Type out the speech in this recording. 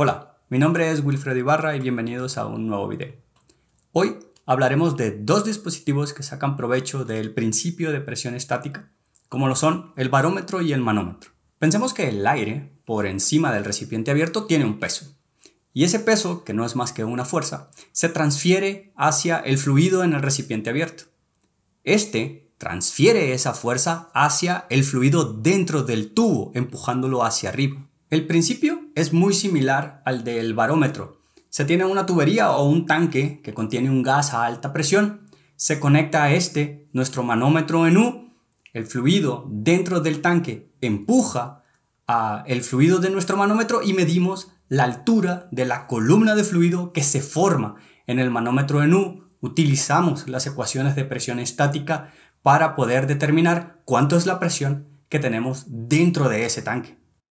Hola, mi nombre es Wilfredo Ibarra y bienvenidos a un nuevo video. Hoy hablaremos de dos dispositivos que sacan provecho del principio de presión estática, como lo son el barómetro y el manómetro. Pensemos que el aire, por encima del recipiente abierto, tiene un peso. Y ese peso, que no es más que una fuerza, se transfiere hacia el fluido en el recipiente abierto. Este transfiere esa fuerza hacia el fluido dentro del tubo, empujándolo hacia arriba. El principio es muy similar al del barómetro. Se tiene una tubería o un tanque que contiene un gas a alta presión. Se conecta a este nuestro manómetro en U. El fluido dentro del tanque empuja a el fluido de nuestro manómetro y medimos la altura de la columna de fluido que se forma en el manómetro en U. Utilizamos las ecuaciones de presión estática para poder determinar cuánto es la presión que tenemos dentro de ese tanque.